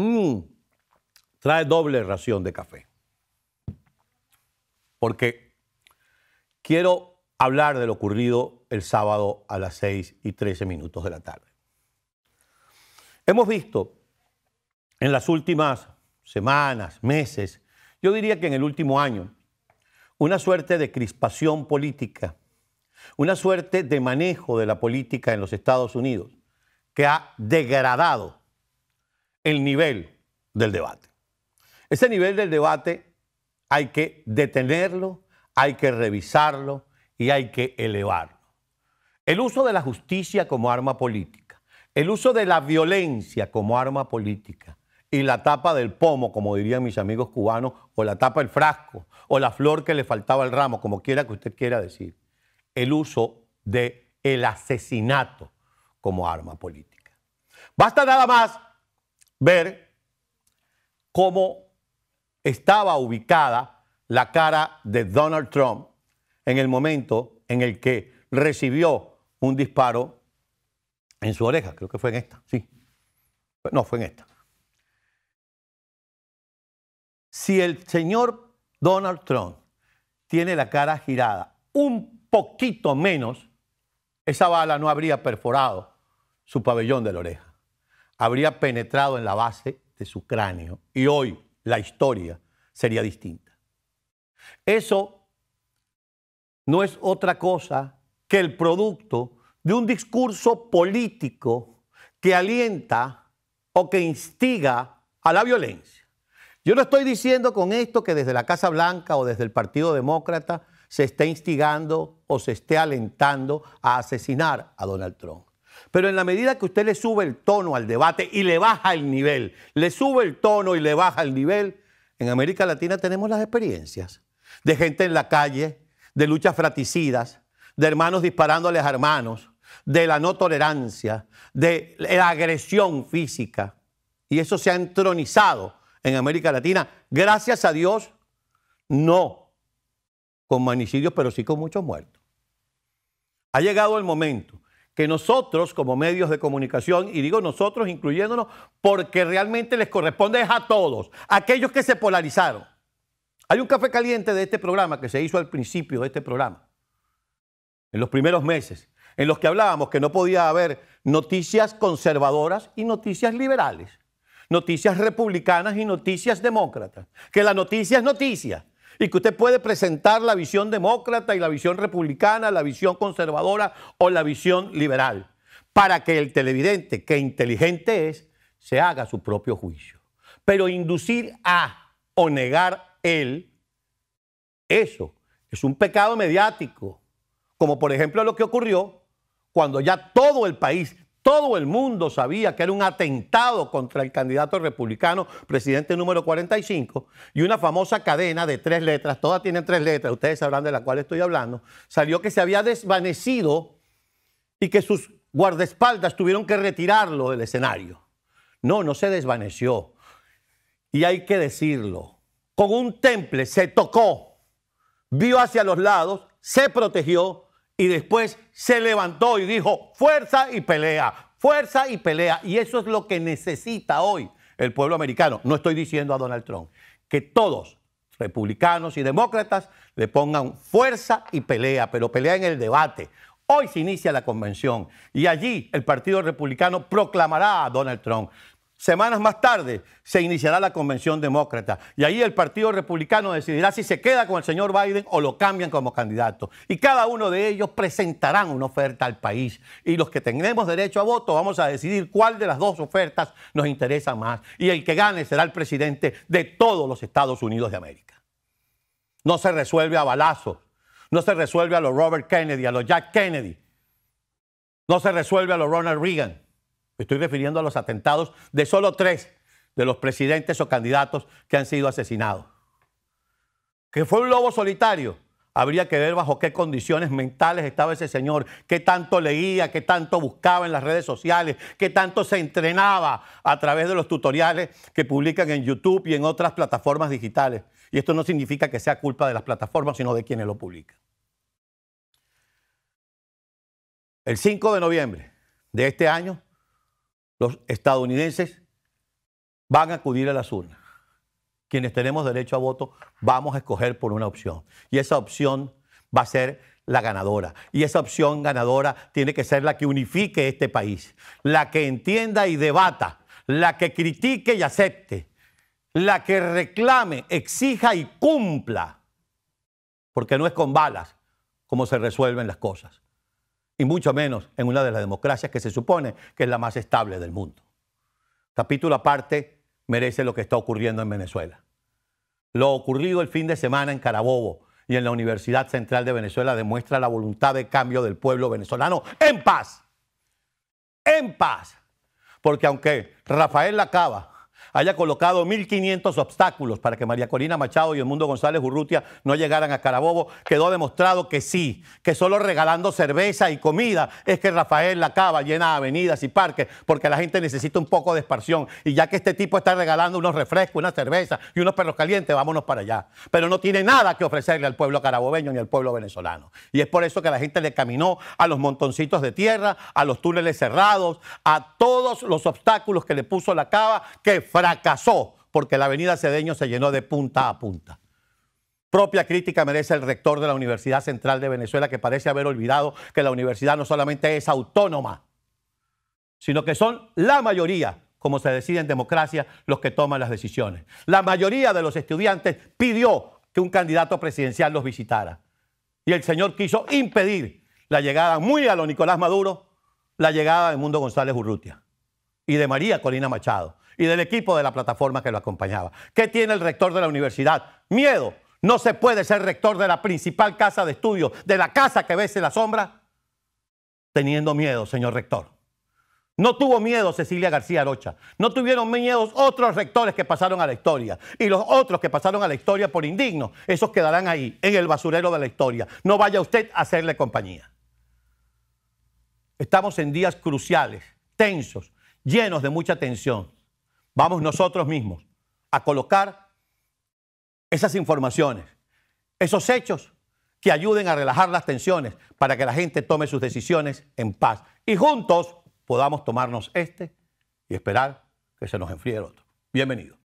Mm, trae doble ración de café. Porque quiero hablar de lo ocurrido el sábado a las 6 y 13 minutos de la tarde. Hemos visto en las últimas semanas, meses, yo diría que en el último año, una suerte de crispación política, una suerte de manejo de la política en los Estados Unidos que ha degradado el nivel del debate. Ese nivel del debate hay que detenerlo, hay que revisarlo y hay que elevarlo. El uso de la justicia como arma política, el uso de la violencia como arma política y la tapa del pomo, como dirían mis amigos cubanos, o la tapa del frasco, o la flor que le faltaba al ramo, como quiera que usted quiera decir. El uso de el asesinato como arma política. Basta nada más ver cómo estaba ubicada la cara de Donald Trump en el momento en el que recibió un disparo en su oreja, creo que fue en esta, sí. No, fue en esta. Si el señor Donald Trump tiene la cara girada un poquito menos, esa bala no habría perforado su pabellón de la oreja habría penetrado en la base de su cráneo y hoy la historia sería distinta. Eso no es otra cosa que el producto de un discurso político que alienta o que instiga a la violencia. Yo no estoy diciendo con esto que desde la Casa Blanca o desde el Partido Demócrata se esté instigando o se esté alentando a asesinar a Donald Trump. Pero en la medida que usted le sube el tono al debate y le baja el nivel, le sube el tono y le baja el nivel, en América Latina tenemos las experiencias de gente en la calle, de luchas fratricidas, de hermanos disparándoles a hermanos, de la no tolerancia, de la agresión física. Y eso se ha entronizado en América Latina. Gracias a Dios, no con manicidios, pero sí con muchos muertos. Ha llegado el momento que nosotros como medios de comunicación, y digo nosotros incluyéndonos, porque realmente les corresponde a todos, aquellos que se polarizaron. Hay un café caliente de este programa que se hizo al principio de este programa, en los primeros meses, en los que hablábamos que no podía haber noticias conservadoras y noticias liberales, noticias republicanas y noticias demócratas, que la noticia es noticia y que usted puede presentar la visión demócrata y la visión republicana, la visión conservadora o la visión liberal, para que el televidente, que inteligente es, se haga su propio juicio. Pero inducir a o negar él, eso es un pecado mediático, como por ejemplo lo que ocurrió cuando ya todo el país todo el mundo sabía que era un atentado contra el candidato republicano, presidente número 45, y una famosa cadena de tres letras, todas tienen tres letras, ustedes sabrán de la cual estoy hablando, salió que se había desvanecido y que sus guardaespaldas tuvieron que retirarlo del escenario. No, no se desvaneció. Y hay que decirlo, con un temple se tocó, vio hacia los lados, se protegió y después se levantó y dijo, fuerza y pelea, fuerza y pelea. Y eso es lo que necesita hoy el pueblo americano. No estoy diciendo a Donald Trump que todos, republicanos y demócratas, le pongan fuerza y pelea, pero pelea en el debate. Hoy se inicia la convención y allí el Partido Republicano proclamará a Donald Trump. Semanas más tarde se iniciará la convención demócrata y ahí el Partido Republicano decidirá si se queda con el señor Biden o lo cambian como candidato. Y cada uno de ellos presentarán una oferta al país y los que tenemos derecho a voto vamos a decidir cuál de las dos ofertas nos interesa más y el que gane será el presidente de todos los Estados Unidos de América. No se resuelve a balazo, no se resuelve a los Robert Kennedy, a los Jack Kennedy, no se resuelve a los Ronald Reagan. Estoy refiriendo a los atentados de solo tres de los presidentes o candidatos que han sido asesinados. Que fue un lobo solitario. Habría que ver bajo qué condiciones mentales estaba ese señor, qué tanto leía, qué tanto buscaba en las redes sociales, qué tanto se entrenaba a través de los tutoriales que publican en YouTube y en otras plataformas digitales. Y esto no significa que sea culpa de las plataformas, sino de quienes lo publican. El 5 de noviembre de este año, los estadounidenses van a acudir a las urnas. Quienes tenemos derecho a voto vamos a escoger por una opción. Y esa opción va a ser la ganadora. Y esa opción ganadora tiene que ser la que unifique este país, la que entienda y debata, la que critique y acepte, la que reclame, exija y cumpla. Porque no es con balas como se resuelven las cosas y mucho menos en una de las democracias que se supone que es la más estable del mundo. Capítulo aparte merece lo que está ocurriendo en Venezuela. Lo ocurrido el fin de semana en Carabobo y en la Universidad Central de Venezuela demuestra la voluntad de cambio del pueblo venezolano en paz. En paz. Porque aunque Rafael Lacaba haya colocado 1.500 obstáculos para que María Corina Machado y el mundo González Urrutia no llegaran a Carabobo, quedó demostrado que sí, que solo regalando cerveza y comida es que Rafael la cava llena avenidas y parques, porque la gente necesita un poco de esparción. Y ya que este tipo está regalando unos refrescos, una cerveza y unos perros calientes, vámonos para allá. Pero no tiene nada que ofrecerle al pueblo carabobeño ni al pueblo venezolano. Y es por eso que la gente le caminó a los montoncitos de tierra, a los túneles cerrados, a todos los obstáculos que le puso la cava, que fracasó porque la avenida Cedeño se llenó de punta a punta. Propia crítica merece el rector de la Universidad Central de Venezuela que parece haber olvidado que la universidad no solamente es autónoma, sino que son la mayoría, como se decide en democracia, los que toman las decisiones. La mayoría de los estudiantes pidió que un candidato presidencial los visitara. Y el señor quiso impedir la llegada muy a lo Nicolás Maduro, la llegada de Mundo González Urrutia y de María Colina Machado y del equipo de la plataforma que lo acompañaba. ¿Qué tiene el rector de la universidad? Miedo. No se puede ser rector de la principal casa de estudio. de la casa que ves la sombra, teniendo miedo, señor rector. No tuvo miedo Cecilia García Rocha. No tuvieron miedo otros rectores que pasaron a la historia. Y los otros que pasaron a la historia por indignos, esos quedarán ahí, en el basurero de la historia. No vaya usted a hacerle compañía. Estamos en días cruciales, tensos, llenos de mucha tensión, vamos nosotros mismos a colocar esas informaciones, esos hechos que ayuden a relajar las tensiones para que la gente tome sus decisiones en paz y juntos podamos tomarnos este y esperar que se nos enfríe el otro. Bienvenido.